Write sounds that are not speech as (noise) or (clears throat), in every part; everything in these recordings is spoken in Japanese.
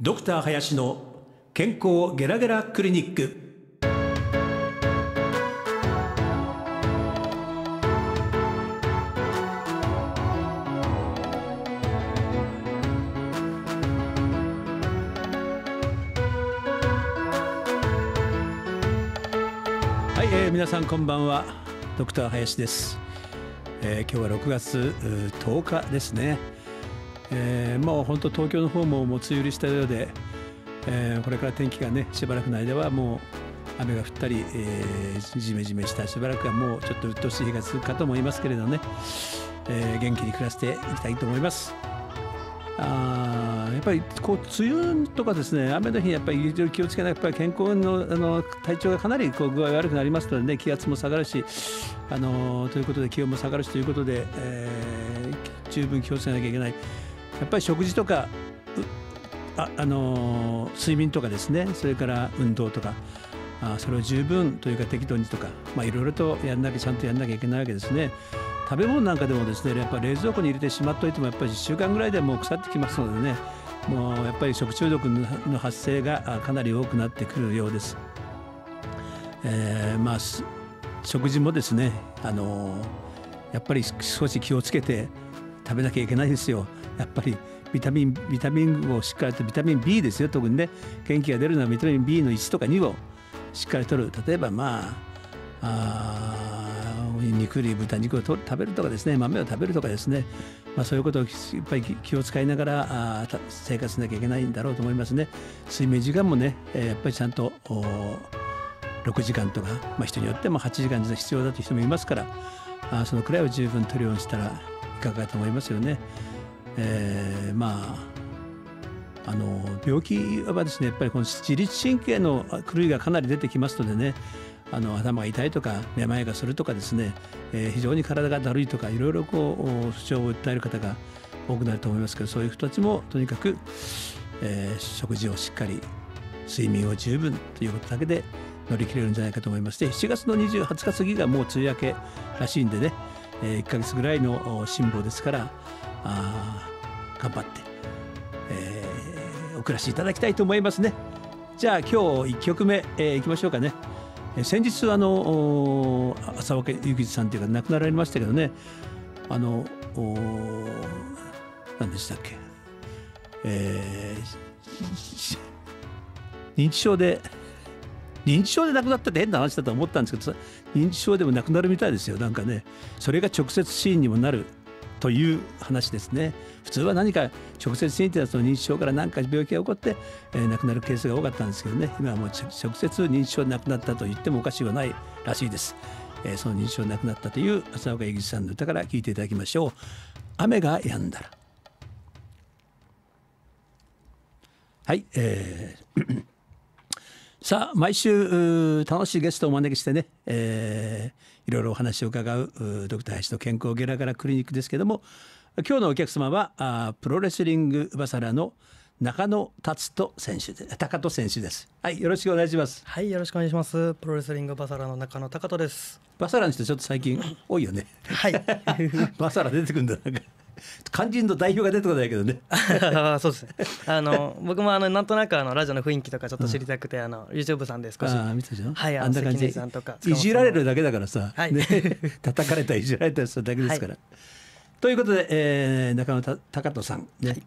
ドクター林の健康ゲラゲラクリニックはい、え皆さんこんばんはドクター林です、えー、今日は6月10日ですねえー、もう本当東京の方ももう梅雨入りしたようで、えー、これから天気がねしばらくの間はもう雨が降ったり、えー、じめじめしたしばらくはもうちょっと鬱陶しい日が続くかと思いますけれどね、えー、元気に暮らしていきたいと思います。あやっぱりこう梅雨とかですね雨の日にやっぱり気をつけないとやっぱり健康のあの体調がかなりこう具合悪くなりますので、ね、気圧も下がるしあのということで気温も下がるしということで、えー、十分気をつけなきゃいけない。やっぱり食事とかああの睡眠とかですねそれから運動とかあそれを十分というか適度にとかいろいろとやんなきゃちゃんとやんなきゃいけないわけですね食べ物なんかでもですねやっぱ冷蔵庫に入れてしまっておいてもやっぱり1週間ぐらいでもう腐ってきますのでねもうやっぱり食中毒の発生がかなり多くなってくるようです、えー、まあ食事もですねあのやっぱり少し気をつけて食べなきゃいけないですよやっぱりビタミンビタミンをしっかりとビタミン B ですよ特にね元気が出るのはビタミン B の1とか2をしっかりとる例えばまああ肉類豚肉を食べるとかですね豆を食べるとかですね、まあ、そういうことをっぱり気を使いながらあ生活しなきゃいけないんだろうと思いますね睡眠時間もね、えー、やっぱりちゃんと6時間とか、まあ、人によっても8時間必要だという人もいますからあそのくらいは十分取るようにしたらいかがかと思いますよね。えー、まああの病気はですねやっぱりこの自律神経の狂いがかなり出てきますのでねあの頭が痛いとかめまいがするとかですね、えー、非常に体がだるいとかいろいろこう不調を訴える方が多くなると思いますけどそういう人たちもとにかく、えー、食事をしっかり睡眠を十分ということだけで乗り切れるんじゃないかと思いまして7月の28日過ぎがもう梅雨明けらしいんでねえ1か月ぐらいの辛抱ですから頑張って、えー、お暮らしいただきたいと思いますねじゃあ今日1曲目、えー、いきましょうかね先日あの浅岡幸二さんというか亡くなられましたけどねあの何でしたっけ、えー、認知症で認知症で亡くなったって変な話だと思ったんですけど認知症でもなくなるみたいですよなんかねそれが直接死因にもなるという話ですね普通は何か直接死因っていうのは認知症から何か病気が起こって、えー、亡くなるケースが多かったんですけどね今はもう直接認知症で亡くなったと言ってもおかしくはないらしいです、えー、その認知症で亡くなったという浅岡英吉さんの歌から聞いていただきましょう雨が止んだらはい、えーさあ毎週楽しいゲストをお招きしてね、えー、いろいろお話を伺うドクター林と健康ゲラガラクリニックですけども今日のお客様はあプロレスリングバサラの中野達人選手で高人選手です。はい、よろしくお願いします。はい、よろしくお願いします。プロレスリングバサラの中野高人です。バサラの人ちょっと最近多いよね。はい。(laughs) バサラ出てくるんだなんか。肝心の代表が出てこないけどね (laughs) そうですねあの僕もあのなんとなくあのラジオの雰囲気とかちょっと知りたくて、うん、あの YouTube さんで少しあ見たじゃんはいあんな感じさんとかいじられるだけだからさ、はいね、(laughs) 叩かれたいじられたりするだけですから、はい、ということで、えー、中野貴人さんね、はい、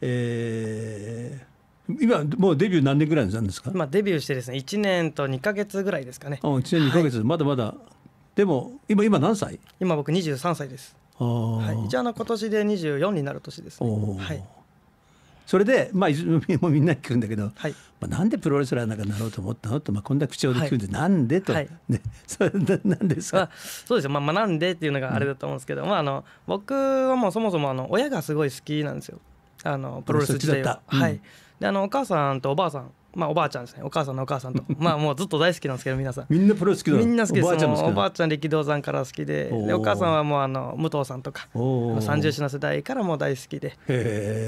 えー今もうデビュー何年ぐらいなんですか。まあデビューしてですね1年と2か月ぐらいですかね。あ1年2か月、はい、まだまだでも今今何歳？今僕十三歳です。はい、一応あの今年で二十四になる年ですね。はいそれで、まあ、もみんな聞くんだけど、はい、まあ、なんでプロレスラーなんかなろうと思ったのと、まあ、こんな口調で聞くんで、はい、なんでと、はい、ね、(laughs) それなんですか、まあ、そうですよ、まあ、なんでっていうのがあれだと思うんですけど、うん、まあ、あの僕はもうそもそもあの親がすごい好きなんですよあのプロレス自体は。うん、はい、であのお母さんとおばあさんまあ、おばあちゃんですねお母さんのお母さんと (laughs) まあもうずっと大好きなんですけど皆さんみんなプロ好きだみんな好きですおばあちゃんおばあちゃん力道山から好きでお母さんはもうあの武藤さんとか三十四の世代からも大好きで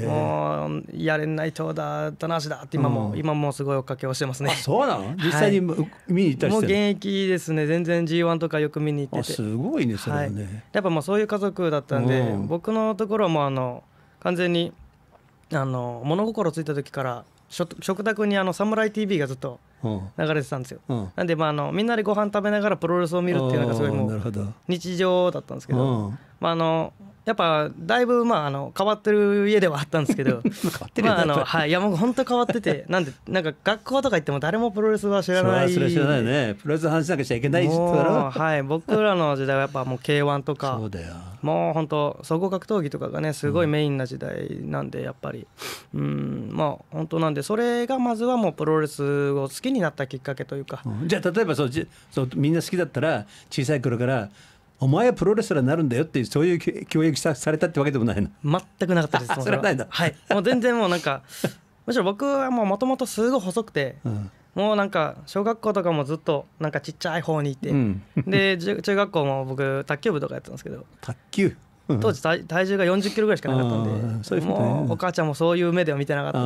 もうやれないとだ棚橋だって今も、今もすごい追っかけをしてますねそうなの実際に、見に行ったりしてもう現役ですね全然 G1 とかよく見に行っててすごいねそれはね、はい、やっぱもうそういう家族だったんで僕のところもあの完全にあの物心ついた時から食卓にあの「サムライ TV」がずっと流れてたんですよ、うん、なんでまああのみんなでご飯食べながらプロレスを見るっていうのがすごいもう日常だったんですけど、うんまああのやっぱだいぶまああの変わってる家ではあったんですけど (laughs) まああのはいいやもう本当変わっててなんでなんか学校とか行っても誰もプロレスは知らないそれは知らないねプロレス話話なんかしちゃいけないはい僕らの時代はやっぱもう K1 とか (laughs) そうだよもう本当総合格闘技とかがねすごいメインな時代なんでやっぱりうんまあ本当なんでそれがまずはもうプロレスを好きになったきっかけというか、うん、じゃあ例えばそうそうみんな好きだったら小さい頃からお前はプロレスラーになるんだよっていうそういう教育さされたってわけでもないの全くなかったですそれはないんだはいもう全然もうなんかむしろ僕はもともとすごい細くて、うん、もうなんか小学校とかもずっとなんかちっちゃい方にいて、うん、で中学校も僕卓球部とかやってたんですけど卓球当時体体重が4 0キロぐらいしかなかったんで、ね、もうお母ちゃんもそういう目では見てなかった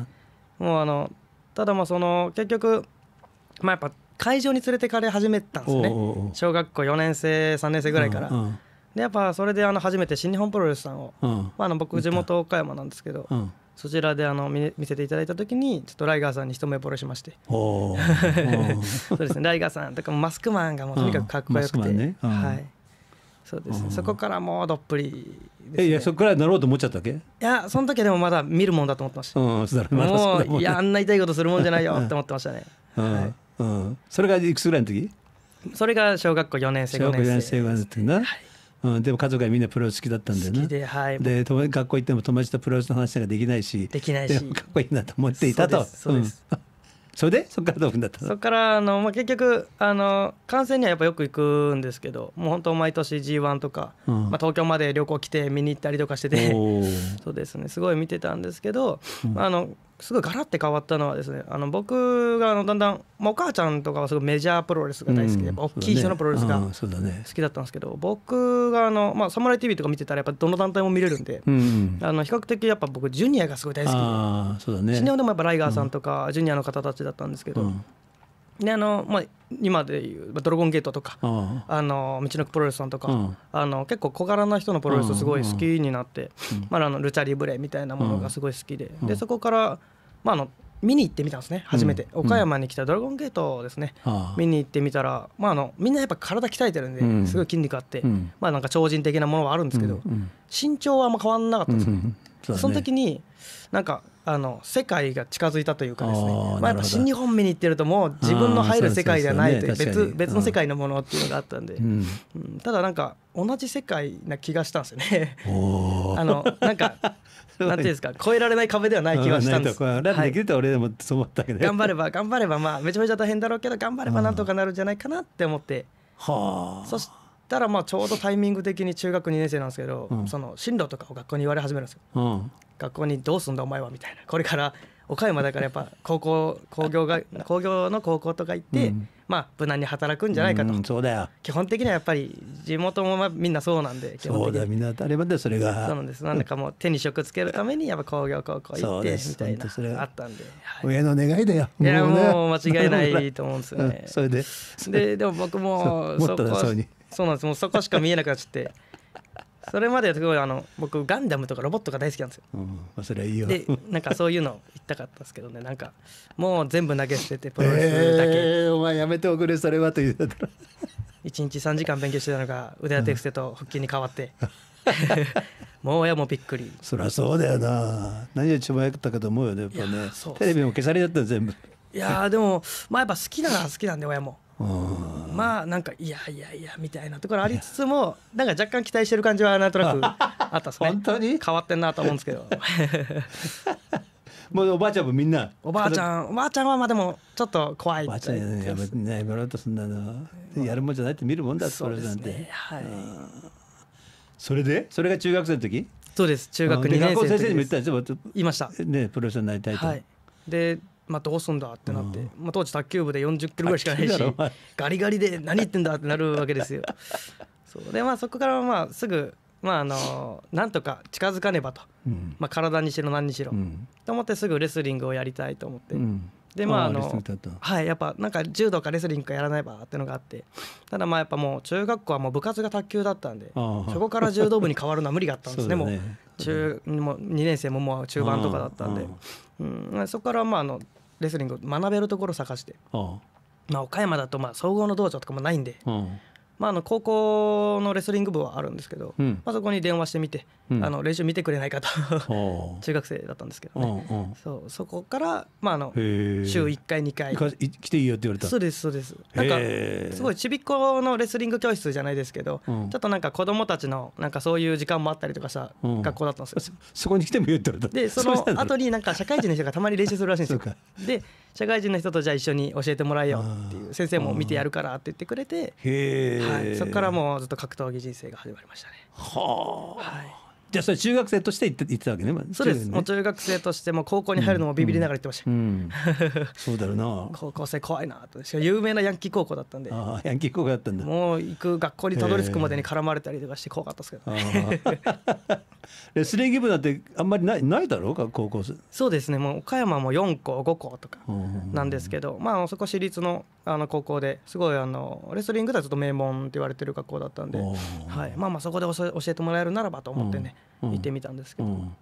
です、もうあのただまあその結局まあやっぱ会場に連れてかれ始めたんですよね小学校4年生3年生ぐらいから。でやっぱそれであの初めて新日本プロレスさんを、まあ、あの僕地元岡山なんですけど、そちらであの見見せていただいた時にちょっとライガーさんに一目ぼれしまして (laughs) そうですねライガーさんとかマスクマンがもうとにかくかっこよくて、ね、はいそうですねそこからもうどっぷりです、ね、いやそこからなろうと思っちゃったっけいやその時はでもまだ見るもんだと思ってました、もういやあんな痛いことするもんじゃないよって思ってましたね、はいうん、それがいくつぐらいの時それが小学校4年生5年生小学校4年生5年生うん、でも家族がみんなプロレス好きだったんだよね。で,、はい、で学校行っても友達とプロレスの話ができないしできないしかっこいいなと思っていたと。そうです、うん、それでそこからどうだったのそこからあの、まあ、結局あの観戦にはやっぱよく行くんですけどもう本当毎年 g 1とか、うん、まあ、東京まで旅行来て見に行ったりとかしてて (laughs) そうですねすごい見てたんですけど、うん、あのすごいガラッて変わったのはですねあの僕があのだんだん、まあ、お母ちゃんとかはすごいメジャープロレスが大好きで、うん、大きい人のプロレスが好きだったんですけど、ね僕があの、まあ、サムライ TV とか見てたらやっぱどの団体も見れるんで、うん、あの比較的やっぱ僕ジュニアがすごい大好きで、ね、新日本でもやっぱライガーさんとかジュニアの方たちだったんですけど、であのまあ今でいう「ドラゴンゲート」とか「あの道のくプロレスさん」とか、あの結構小柄な人のプロレスすごい好きになって、まあ、あのルチャリブレみたいなものがすごい好きで,、でそこから、まあ、あの見に行ってみたんですね初めて、岡山に来た「ドラゴンゲート」ですね、見に行ってみたら、まあ、あのみんなやっぱ体鍛えてるんですごい筋肉あって、まあ、なんか超人的なものはあるんですけど、身長はあんま変わんなかったんですね、その時になんかあの世界が近づいたというかですね、あまあ、やっぱ新日本見に行ってるともう自分の入る世界ではないという別、ね、別の世界のものっていうのがあったんで、うん、うん、ただなんか同じ世界な気がしたんですよね (laughs) あのなんか (laughs) なんていうんですか超えられない壁ではない気がしたんです。よ。できると俺でもそう思ったけど、頑張れば頑張ればまあめちゃめちゃ大変だろうけど頑張ればなんとかなるんじゃないかなって思って。はあ。そしたらまあちょうどタイミング的に中学2年生なんですけど、うん、その進路とかを学校に言われ始めるんですよ。うん、学校に「どうすんだお前は」みたいなこれから岡山だからやっぱ高校工業が工業の高校とか行って、うん、まあ無難に働くんじゃないかと、うん、そうだよ基本的にはやっぱり地元もまあみんなそうなんで基本そうだみんな当たり前でそれがそうなんですなんだかもう手に職つけるためにやっぱ工業高校行ってみたいなそれがあったんで、はい、親の願いだよいやもう間違いないと思うんですよね、(laughs) うん、それでででも僕も (laughs) そこそうなんですもうそこしか見えなくなっちゃってそれまではすごいあの僕ガンダムとかロボットが大好きなんですよ、うんそれいいよでなんかそういうの言ったかったですけどねなんかもう全部投げ捨ててプロレスだけ、えー、お前やめておくれそれはと言うたら1日3時間勉強してたのが腕当て伏せと腹筋に変わって、(laughs) もう親もびっくりそりゃそうだよな何が一番やったかと思うよねやっぱね、ね、テレビも消されちゃった全部いやでもまあやっぱ好きなら好きなんで親もまあなんかいやいやいやみたいなところありつつもなんか若干期待してる感じはなんとなく (laughs) あったですね本当に変わってんなと思うんですけど (laughs) もうおばあちゃんもみんなおばあちゃんおばあちゃんはまあでもちょっと怖いおばあちゃんややめろとそんなの、やるもんじゃないって見るもんだそれなんて、ね、はい、それでそれが中学生の時そうです中学2年生の時です学校先生にも言ったんですよいましたねプロレスになりたいと、はい、でまあ、どうすんだってなって、うん、まあ、当時卓球部で40キロぐらいしかないしガリガリで何言ってんだってなるわけですよ。(laughs) そうでまあそこからまあすぐ、まあ、あのなんとか近づかねばと、うん、まあ、体にしろ何にしろ、うん、と思ってすぐレスリングをやりたいと思って。でまああのはいやっぱなんか柔道かレスリングかやらないばってのがあってただまあやっぱもう中学校はもう部活が卓球だったんでそこから柔道部に変わるのは無理があったんです (laughs) ねね、もう中もう2年生ももう中盤とかだったんで、うん、そこからまああのレスリング学べるところ探して、まあ、岡山だとまあ総合の道場とかもないんで、まあ、あの高校のレスリング部はあるんですけど、まあ、そこに電話してみてあの練習見てくれないかと (laughs) 中学生だったんですけどね、そうそこから、まあ、あの週1回2回来ていいよって言われたそうですそうですなんかすごいちびっ子のレスリング教室じゃないですけど、ちょっとなんか子供たちのなんかそういう時間もあったりとかした学校だったんですよ、そこに来てもいいよって言われたでその後になんか社会人の人がたまに練習するらしいんですよで社会人の人とじゃあ一緒に教えてもらえよっていう先生も見てやるからって言ってくれて、はい、そこからもうずっと格闘技人生が始まりましたねはあ、はいじゃあそれ中学生として言ってってたわけね。そうです。もう中学生としても高校に入るのもビビりながら行ってました。うんうん、そうだろうな。高校生怖いなと。しか有名なヤンキー高校だったんで。ああヤンキー高校だったんだ。もう行く学校にたどり着くまでに絡まれたりとかして怖かったですけど、ね。(laughs) レスリング部だってあんまりないないだろうか高校生。そうですね。もう岡山も4校5校とかなんですけど、まあそこ私立のあの高校ですごいあのレスリングではちょっと名門って言われてる学校だったんで、はい、まあまあそこで教えてもらえるならばと思ってね、行ってみたんですけど、うんうん、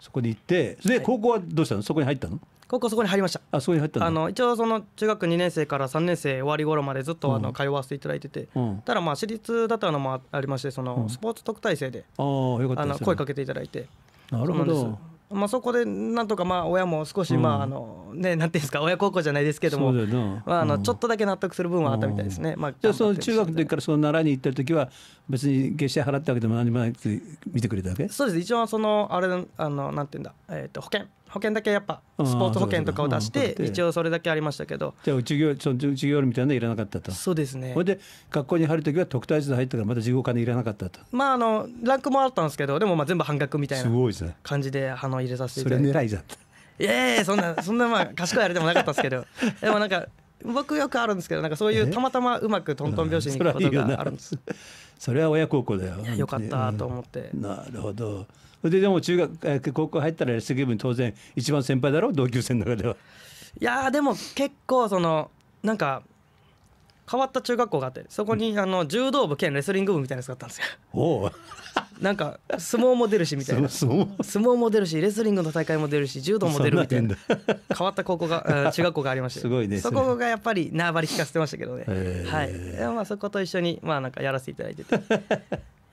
そこに行ってで、高校はどうしたのそこに入ったの高校そこに入りましたあそこに入ったあの一応その中学2年生から3年生終わり頃までずっとあの通わせていただいてて、ただまあ私立だったのもありましてそのスポーツ特待生で、あの声かけていただいてなるほどまあ、そこでなんとかまあ親も少しまああの、ねなんていうんですか親孝行じゃないですけども、まあ、あのちょっとだけ納得する部分はあったみたいですね、まあ、じゃあその中学の時からその習いに行ってる時は別に月謝払ったわけでも何もなくて見てくれたわけそうです一応そのあれあのなんていうんだ、えー、と保険保険だけやっぱスポーツ保険とかを出して一応それだけありましたけどじゃあ授業その授業みたいなのいらなかったとそうですねそれで学校に入る時は特待生入ったからまた授業金いらなかったとまああのランクもあったんですけどでもまあ全部半額みたいな感じであの入れさせていただいてそれ狙いじゃったいやいやそんな (laughs) そんなまあ賢いあれでもなかったですけどでもなんか僕よくあるんですけどなんかそういうたまたまうまくトントン拍子に行くことがあるんですそれは親孝行だよよかったと思って、なるほどそれででも中学高校入ったら野球部に当然一番先輩だろう同級生の中では。いやでも結構そのなんか変わった中学校があってそこにあの柔道部兼レスリング部みたいなやつがあったんですよ。おなんか相撲も出るしみたいな (laughs) 相撲も出るしレスリングの大会も出るし柔道も出るみたいな変わった高校が (laughs) 中学校がありましてすごい、ね、そこがやっぱり縄張り聞かせてましたけどね、はいまあ、そこと一緒に、まあ、なんかやらせていただいてて。い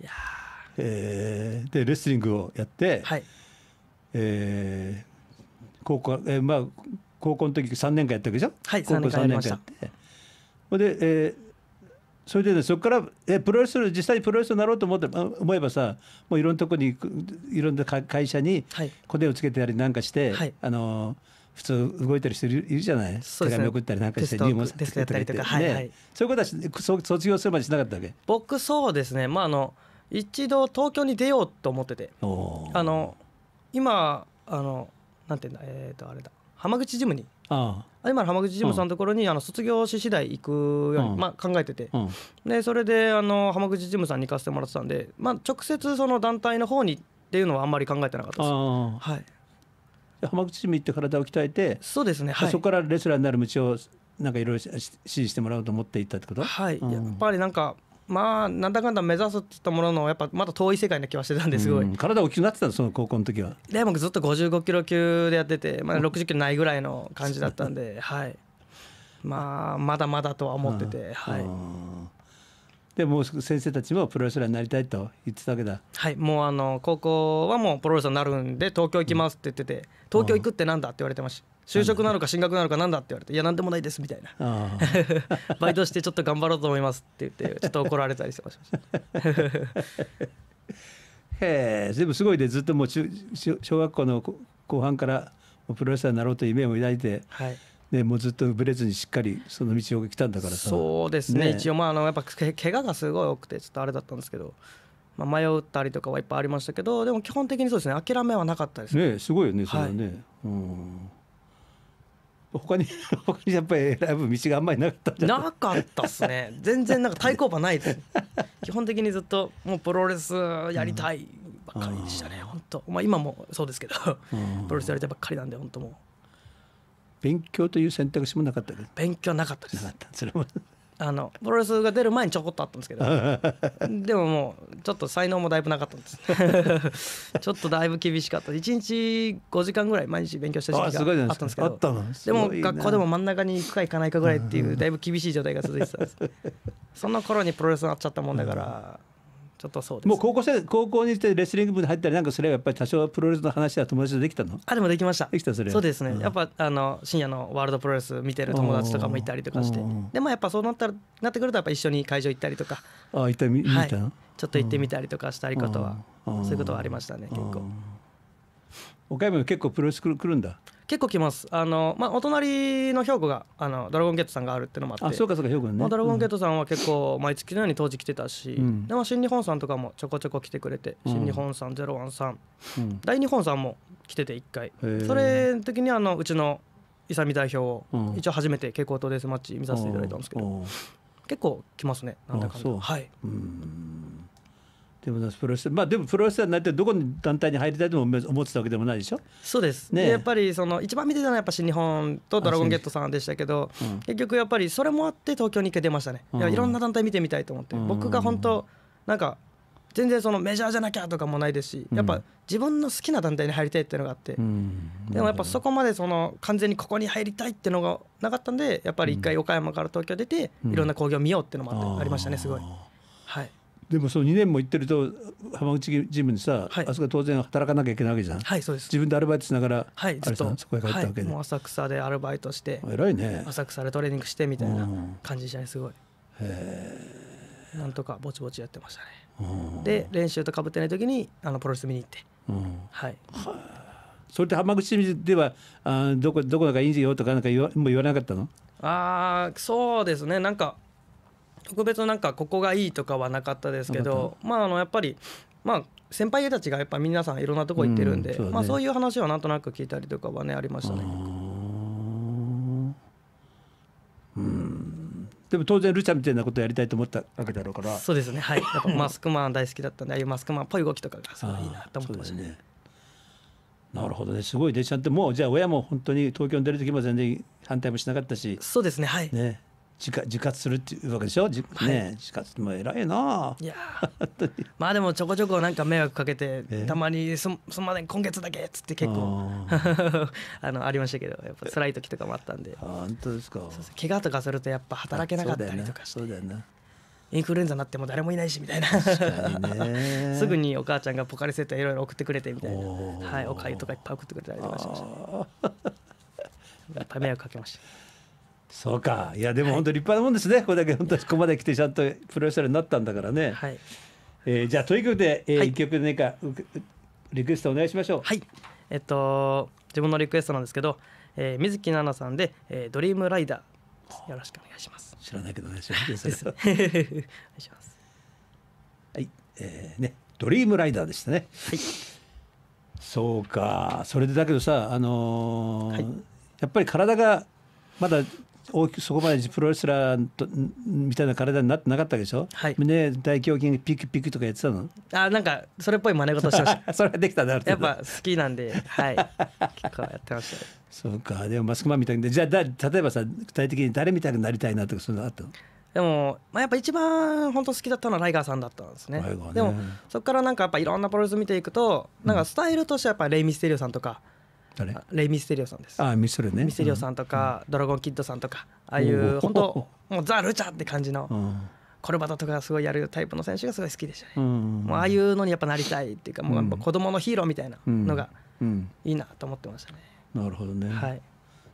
やーえー、でレスリングをやって、はい、えー、高校、えー、まあ高校の時三年間やったわけでしょ、はい、高校三年間やってほで、えー、それで、ね、そこから、えー、プロレス実際にプロレスになろうと思って思えばさもういろんなところにいろんな会社にコネをつけてやりなんかして、はい、あのー、普通動いてる人いるじゃない、ね、手紙送ったりなんかして入門テストやったりとか、はいはい、そういうことは卒業するまでしなかったわけ僕そうですねまああの一度東京に出ようと思っててあの今あのなんていうんだえっ、ー、とあれだ浜口ジムにあ今の浜口ジムさんのところに、あの卒業し次第行くように、まあ、考えてて、でそれであの浜口ジムさんに行かせてもらってたんで、まあ、直接その団体の方にっていうのはあんまり考えてなかったです。はい、浜口ジム行って体を鍛えてそうですね、はい、そこからレスラーになる道をなんかいろいろ指示してもらおうと思って行ったってことはい、やっぱりなんかまあなんだかんだ目指すって言ったもののやっぱまだ遠い世界な気はしてたんですごい、うん、体大きくなってたのその高校の時はでもずっと55キロ級でやってて、まあ、60キロないぐらいの感じだったんで (laughs) はいまあまだまだとは思っててはいでもう先生たちもプロレスラーになりたいと言ってたわけだはいもうあの高校はもうプロレスラーになるんで東京行きますって言ってて東京行くってなんだって言われてました就職なのか進学なのかなんだって言われて「いや何でもないです」みたいな「(laughs) バイトしてちょっと頑張ろうと思います」って言って (laughs) ちょっと怒られたりしてました (laughs) へえ全部すごいで、ずっともう小学校の後半からプロレスラーになろうという夢を抱いて、はいね、もうずっとぶれずにしっかりその道を来たんだからさそうですね、ね、一応まああのやっぱけ怪我がすごい多くてちょっとあれだったんですけど、まあ、迷ったりとかはいっぱいありましたけどでも基本的にそうですね諦めはなかったですね、ね、すごいよねそれはね、はい、うん他に (laughs) 他にやっぱりライブ道があんまりなかったなかったっすね全然なんか対抗馬ないです (laughs) 基本的にずっともうプロレスやりたいばっかりでしたね、うん、本当まあ今もそうですけど、うん、プロレスやりたいばっかりなんで本当もう勉強という選択肢もなかった勉強なかったですなかったそれもあのプロレスが出る前にちょこっとあったんですけど (laughs) でももうちょっと才能もだいぶなかったんです (laughs) ちょっとだいぶ厳しかった1日5時間ぐらい毎日勉強した時期があったんですけどでも学校でも真ん中に行くか行かないかぐらいっていうだいぶ厳しい状態が続いてたんですその頃にプロレスになっちゃったもんだからちょっとそうです、ね、もう高校生高校にしてレスリング部に入ったりなんかすればやっぱり多少プロレスの話は友達とできたのあでもできましたできたそれそうですね、うん、やっぱあの深夜のワールドプロレス見てる友達とかもいたりとかしてでもやっぱそうなったらなってくるとやっぱ一緒に会場行ったりとかあ行った見た、はい、ちょっと行ってみたりとかしたりことはそういうことはありましたね結構岡山も結構プロレス来るんだ結構来ますあの、まあ、お隣の兵庫があのドラゴンゲートさんがあるってのもあってそうかそうか兵庫ね、まあ、ドラゴンゲートさんは結構毎月のように当時来てたし、うん、でも新日本さんとかもちょこちょこ来てくれて、うん、新日本さんゼロワンさん、うん、大日本さんも来てて1回それの時にあのうちの勇代表を一応初めて蛍光灯デスマッチ見させていただいたんですけど、結構来ますねなんだかんだはい。うんでもプロレスまあでもプロレスラーになってどこの団体に入りたいとも思ってたわけでもないでしょそうですねやっぱりその一番見てたのはやっぱ新日本とドラゴンゲットさんでしたけど、うん、結局やっぱりそれもあって東京に一回出ましたね、うん、いろんな団体見てみたいと思って、うん、僕が本当なんか全然そのメジャーじゃなきゃとかもないですしやっぱ自分の好きな団体に入りたいっていうのがあって、でもやっぱそこまでその完全にここに入りたいっていうのがなかったんでやっぱり一回岡山から東京出ていろんな興行見ようっていうのもありましたねすごい。でもその2年も行ってると浜口事務にさ、はい、あそこ当然働かなきゃいけないわけじゃん、はい、そうです自分でアルバイトしながら、はい、ずっとそこへ帰ったわけで、はい、浅草でアルバイトして偉いね浅草でトレーニングしてみたいな感じじゃないすごい、うん、へえなんとかぼちぼちやってましたね、うん、で練習とかぶってない時にあのプロレス見に行って、うん、はいそれって浜口ジムではあどこどこだかいいんよとかなんか言わもう言わなかったのああそうですねなんか特別なんかここがいいとかはなかったですけどまああのやっぱりまあ先輩たちがやっぱ皆さんいろんなとこ行ってるんで、うんね、まあ、そういう話はなんとなく聞いたりとかはねありましたね。でも当然ルチャみたいなことやりたいと思ったわけだろうからそうですねはいやっぱマスクマン大好きだったんでああいうマスクマンっぽい動きとかがすごいいいなと思ってましたね。なるほどねすごい電車ってもうじゃあ親も本当に東京に出る時も全然反対もしなかったしそうですねはいね自自活するっていうわけでしょ。自はいね自活も偉いな。いやまあでもちょこちょこなんか迷惑かけてたまにそ「そんまで今月だけ」っつって結構あ (laughs) あのありましたけどやっぱ辛い時とかもあったんで本当ですか。そう怪我とかするとやっぱ働けなかったりとかしてそうだよな。インフルエンザになっても誰もいないしみたいなね (laughs) すぐにお母ちゃんがポカリセットいろいろ送ってくれてみたいなおはいおかゆとかいっぱい送ってくれたりとかしました (laughs) やっぱ迷惑かけましたそうかいやでも本当立派なもんですね、はい、これだけ本当にここまで来てちゃんとプロレスラーになったんだからね、はいえー、じゃあということで、えーは曲何かリクエストお願いしましょうはいえっと自分のリクエストなんですけど、えー、水木奈々さんで、えー「ドリームライダー」よろしくお願いします知らないけど (laughs) お願いしますお願いしますはいえーね、ねドリームライダーでしたねはいそうかそれでだけどさあのーはい、やっぱり体がまだ大きくそこまでプロレスラーとみたいな体になってなかったでしょ、はい、胸大胸筋ピクピクとかやってたのあなんかそれっぽい真似事してました (laughs) それはできたなやっぱ好きなんではい結構やってました (laughs) そうかでもマスクマンみたいでじゃあだ例えばさ具体的に誰みたいになりたいなとかそういうのあったのでも、まあ、やっぱ一番本当好きだったのはライガーさんだったんですね、ね、でもそこからなんかやっぱいろんなプロレス見ていくとなんかスタイルとしてはやっぱレイ・ミステリオさんとか、誰レイ・ミステリオさんですあミステリオねミステリオさんとか、ドラゴンキッドさんとかああいう本当もうザ・ルチャって感じの、コルバトとかすごいやるタイプの選手がすごい好きでしたね、うん、もうああいうのにやっぱなりたいっていうか、もうやっぱ子供のヒーローみたいなのがいいなと思ってましたね、うんうん、なるほどね、はい、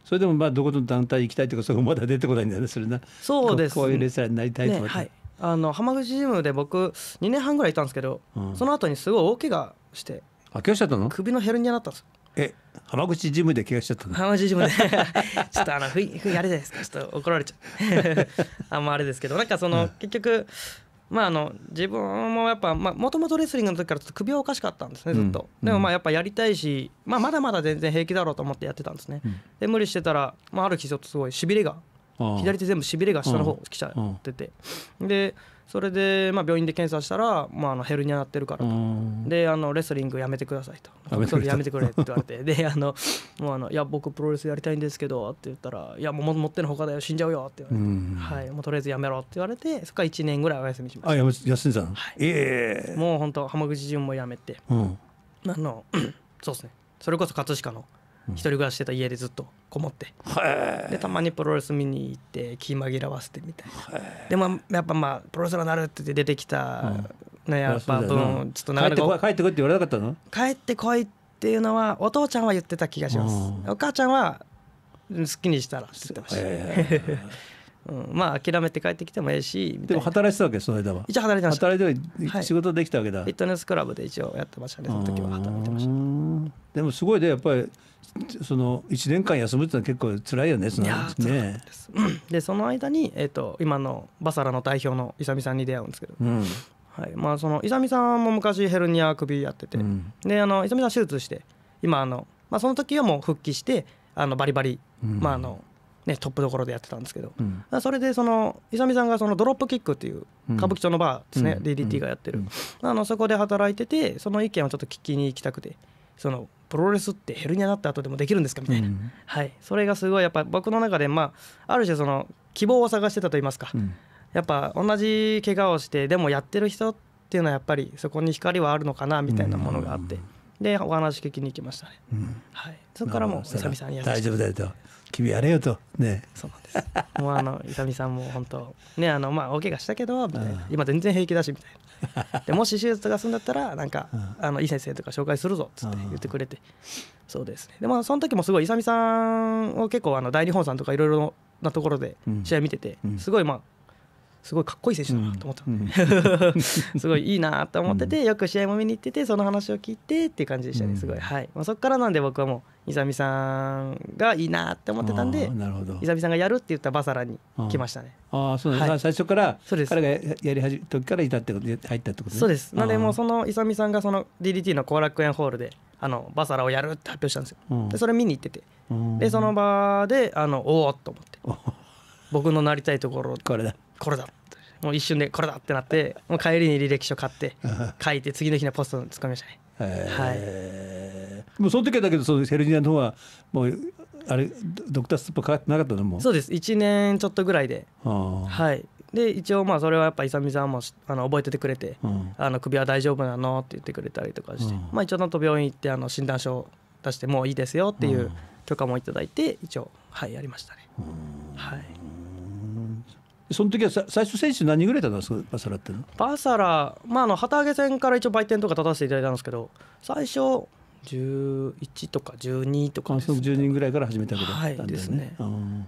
それでもまあどこの団体行きたいとかそこまだ出てこないんだよねそれなそうですこういうレスラーになりたいとか、ね、はい、あの浜口ジムで僕2年半ぐらいいたんですけど、うん、その後にすごい大怪我してあ怪我しちゃったの首のヘルニアになったんですえ浜口ジムで怪我しちゃった浜口ジムで (laughs) ちょっとあのふいふいあれじゃないですかちょっと怒られちゃう (laughs) あんまあれですけどなんかその、うん、結局まああの自分もやっぱもともとレスリングの時からちょっと首はおかしかったんですねずっと、うん、でもまあやっぱやりたいし、まあ、まだまだ全然平気だろうと思ってやってたんですね、うん、で無理してたら、まあ、ある日ちょっとすごいしびれが左手全部しびれが下の方来ちゃっててでそれで、まあ、病院で検査したら、まあ、あのヘルニアなってるからとであのレスリングやめてくださいとそれやめてくれって言われてであのもうあのいや僕プロレスやりたいんですけどって言ったらいやもう持ってのほかだよ死んじゃうよって言われて、はい、もうとりあえずやめろって言われてそこから1年ぐらいお休みしましたあやめ休んでたの、はい、ええー、もう本当浜口淳もやめて、うん、あの (clears throat) そうですねそれこそ葛飾の一人暮らししてた家でずっとこもって、うん、でたまにプロレス見に行って気紛らわせてみたいなでもやっぱまあプロレスラーになるって出てきた、うん、ねやっぱ分ちょっとなかな帰ってこいって言われなかったの帰ってこいっていうのはお父ちゃんは言ってた気がします、うん、お母ちゃんは好きにしたらって言ってました。(laughs) うん、まあ諦めて帰ってきてもええしでも働いてたわけその間は一応働いてました働いて仕事できたわけだ、はい、フィットネスクラブで一応やってましたねその時は働いてましたでもすごいねやっぱりその1年間休むってのは結構辛いよねそのねでその間に、えーと、今のバサラの代表の勇さんに出会うんですけど、うん、はいまあ、その勇さんも昔ヘルニア首やってて、うん、であの勇さん手術して今あの、まあ、その時はもう復帰してあのバリバリ、うん、まああのね、トップどころでやってたんですけど、うん、それでその勇さんがそのドロップキックっていう歌舞伎町のバーですね、うん、DDT がやってる、あのそこで働いててその意見をちょっと聞きに行きたくて。そのプロレスってヘルニアになった後でもできるんですかみたいな、うん、はい、それがすごいやっぱ僕の中で、まあ、ある種その希望を探してたと言いますか、うん、やっぱ同じ怪我をしてでもやってる人っていうのはやっぱりそこに光はあるのかなみたいなものがあって、うん、でお話聞きに行きましたね、はい、そこからもう久美さんに大丈夫だよと君やれよとねそうなんですもうあの伊丹さんも本当ねあのまあ大怪我したけどみたいな今全然平気だしみたいなでもし手術が済んだったらなんか、あのいい先生とか紹介するぞっつって言ってくれて、そうですねでもその時もすごい勇さんを結構あの大日本さんとかいろいろなところで試合見てて、すごいまあすごいかっこいい選手だなと思った、うんうん、(laughs) すごいいいなと思っててよく試合も見に行っててその話を聞いてっていう感じでしたねすごい、はいまあ、そっからなんで僕はもう勇さんがいいなって思ってたんで勇さんがやるって言ったバサラに来ましたね。ああそうです、はい、最初から彼がやり始め時からいたってこと入ったってこと、ね、そうですなのでもうその勇さんがその DDT の後楽園ホールであのバサラをやるって発表したんですよ。うん、でそれ見に行っててでその場であのおおっと思って僕のなりたいところこれだこれだもう一瞬でこれだってなってもう帰りに履歴書買って書いて次の日のポストに込みましたね。はいもうその時はだけどそのヘルニアの方はもうあれドクターストップかかってなかったのもそうです1年ちょっとぐらいで、はいで一応まあそれはやっぱ勇さんもあの覚えててくれて、あの首は大丈夫なのって言ってくれたりとかして、まあ一応なんと病院行ってあの診断書を出してもういいですよっていう許可もいただいて一応はいやりましたね、はいその時はさ最初選手何人ぐらいだったんですかバサラってのバサラまああの旗揚げ戦から一応売店とか立たせていただいたんですけど最初11とか12とかです、ね、10人ぐらいから始めたわけだったんですね,、はい、ですね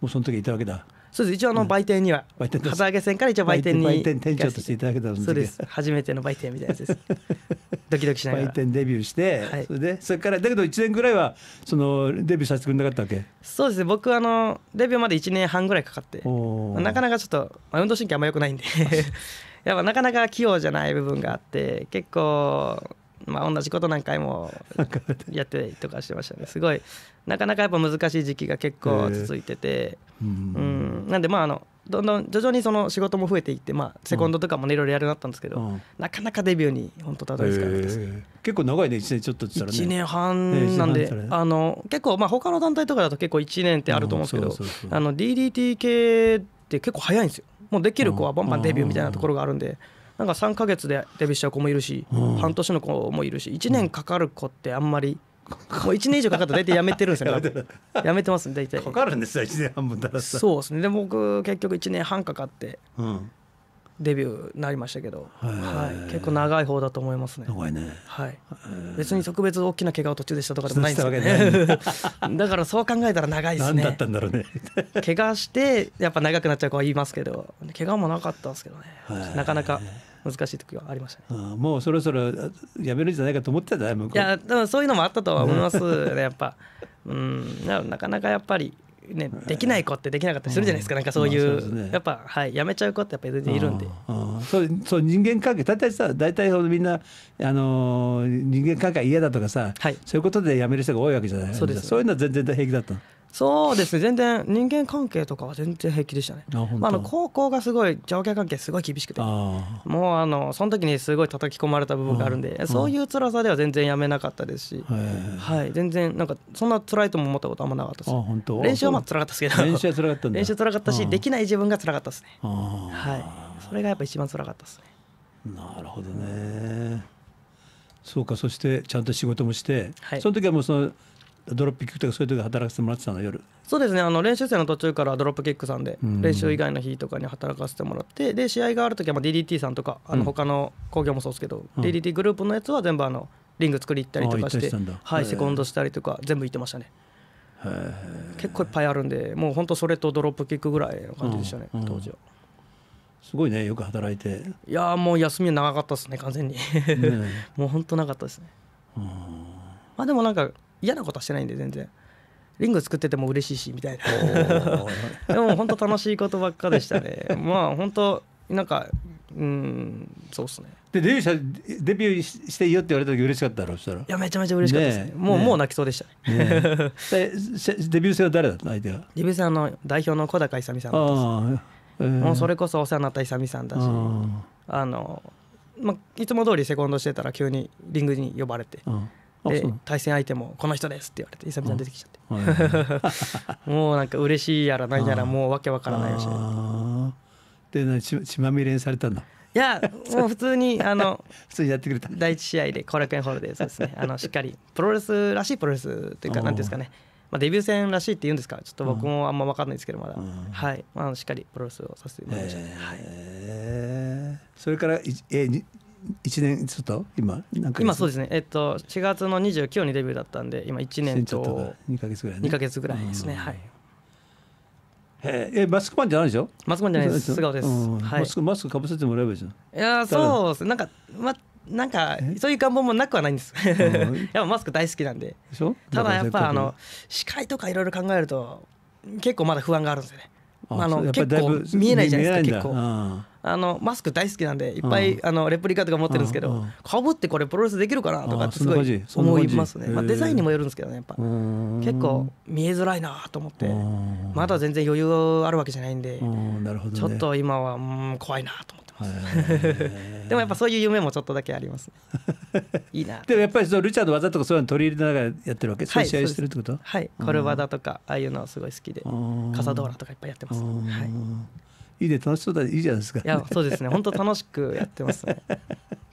もうその時いたわけだそうです一応あの売店には、うん、旗揚げ線から一応売店に売店店長としていただけたのそうです初めての売店みたいなやつです (laughs) ドキドキしながら売店デビューして、はい、それでそれからだけど1年ぐらいはそのデビューさせてくれなかったわけそうですね僕あのデビューまで1年半ぐらいかかってなかなかちょっと、まあ、運動神経あんまよくないんで (laughs) やっぱなかなか器用じゃない部分があって結構まあ、同じこと何回もやってとかしてましたねすごいなかなかやっぱ難しい時期が結構続いてて、うん、なんでまああのどんどん徐々にその仕事も増えていって、まあ、セコンドとかもいろいろやるようになったんですけど、うん、なかなかデビューに本当たどり着かないです、えー、結構長いね1年ちょっとっったらね1年半なんで、えー、あの結構まあ他の団体とかだと結構1年ってあると思うんですけど、うん、DDT 系って結構早いんですよもうできる子はバンバンデビューみたいなところがあるんで、うんなんか3か月でデビューしちゃう子もいるし、半年の子もいるし1年かかる子ってあんまり。もう1年以上かかったら大体やめてるんですよねやめてますね大体かかるんですよ1年半分だらそうですねで僕結局1年半かかってデビューなりましたけど、うん、はい、結構長い方だと思いますね長いね、はい、別に特別大きな怪我を途中でしたとかでもないんですけど、ね、(laughs) だからそう考えたら長いですね何だったんだろうね怪我してやっぱ長くなっちゃう子はいますけど怪我もなかったんですけどねなかなか。難しい時はありました、ね、もうそろそろやめるんじゃないかと思ってたんだいやでもそういうのもあったとは思いますね (laughs) やっぱうんなかなかやっぱりね、できない子ってできなかったりするじゃないですか、なんかそういう、やっぱ、はい、やめちゃう子ってやっぱ全然いるんで。そうそう人間関係、大体さ、大体みんな、あの人間関係嫌だとかさ、はい、そういうことでやめる人が多いわけじゃないそうです、そういうのは全然平気だったそうですね全然人間関係とかは全然平気でしたねあ、まあ、あの高校がすごい上下関係すごい厳しくてもうあのその時にすごい叩き込まれた部分があるんでそういう辛さでは全然やめなかったですし、はい、全然なんかそんな辛いとも思ったことあんまなかったです練習はまあ辛かったですけど練習は辛かった練習辛かったしできない自分が辛かったですねはいそれがやっぱ一番辛かったですねなるほどねそうかそしてちゃんと仕事もして、はい、その時はもうそのドロップキックとかそういう時働かせてもらってたの夜そうですねあの練習生の途中からドロップキックさんで練習以外の日とかに働かせてもらって、うん、で試合がある時はまあ DDT さんとかあの他の工業もそうですけど、うん、DDT グループのやつは全部あのリング作り行ったりとかしてはいセコンドしたりとか全部行ってましたね結構いっぱいあるんでもう本当それとドロップキックぐらいの感じでしたね、うん、当時は。すごいねよく働いていやもう休み長かったですね完全に (laughs) もう本当なかったですねまあでもなんか嫌なことはしてないんで全然リング作ってても嬉しいしみたいな (laughs) でも本当楽しいことばっかでしたねまあ本当なんかうんそうっすねでデビューしたデビューしていいよって言われた時嬉しかったろそしたらいやめちゃめちゃ嬉しかったですね、ね、もう、ね、もう泣きそうでしたね、ね、デビュー戦は誰だった相手はデビュー戦の代表の小高勇さんだったもうそれこそお世話になった勇さんだしあの、まあ、いつも通りセコンドしてたら急にリングに呼ばれて、うん、で対戦相手もこの人ですって言われて勇美ゃん出てきちゃって (laughs) もうなんか嬉しいやら何やらもうわけわからないしでな血血まみれにされたんだいやもう普通にあの (laughs) 普通にやってくれた第1試合で後楽園ホールでそうですね (laughs) あのしっかりプロレスらしいプロレスというか何ですかねまあ、デビュー戦らしいって言うんですかちょっと僕もあんま分かんないですけどまだ、うん、はい、まあ、しっかりプロレスをさせてもらいました、ね、はい、それからえ一年ちょっと今今そうですねえっと4月の29にデビューだったんで今1年と二ヶ月ぐらい、ね、2か月ぐらいですね、うん、はいえマスクマンじゃないでしょマスクマンじゃないです素顔です、うん、はい、マスクマスクかぶせてもらえばいいじゃんいやそうですなんかまなんかそういう願望もなくはないんです (laughs) やっぱマスク大好きなんでただやっぱあの視界とかいろいろ考えると結構まだ不安があるんですよねあの結構見えないじゃないですか結構あのマスク大好きなんでいっぱいあのレプリカとか持ってるんですけどかぶってこれプロレスできるかなとかってすごい思いますね、まあ、デザインにもよるんですけどねやっぱ結構見えづらいなと思ってまだ全然余裕あるわけじゃないんでちょっと今はうん怖いなと思ってます (laughs) でもやっぱそういう夢もちょっとだけあります、ね、(laughs) いいなでもやっぱりそのルチャード技とかそういうの取り入れながらやってるわけ、はい、試合してるってことはいコルバダとかああいうのはすごい好きでカサドーラとかいっぱいやってます、はいいいね楽しそうだいいじゃないですか、ね、いやそうですね本当楽しくやってますねめ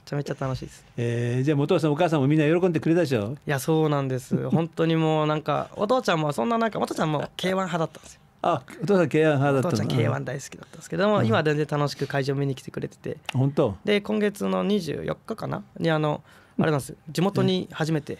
ちゃめちゃ楽しいです、えー、じゃあお父さんお母さんもみんな喜んでくれたでしょいやそうなんです本当にもうなんかお父ちゃんもそんななんかお父ちゃんも K1 派だったんですよあお父さん K1 派だったお父ちゃん K1 大好きだったんですけども、うん、今全然楽しく会場見に来てくれてて本当で今月の24日かなにあのあれなんです地元に初めて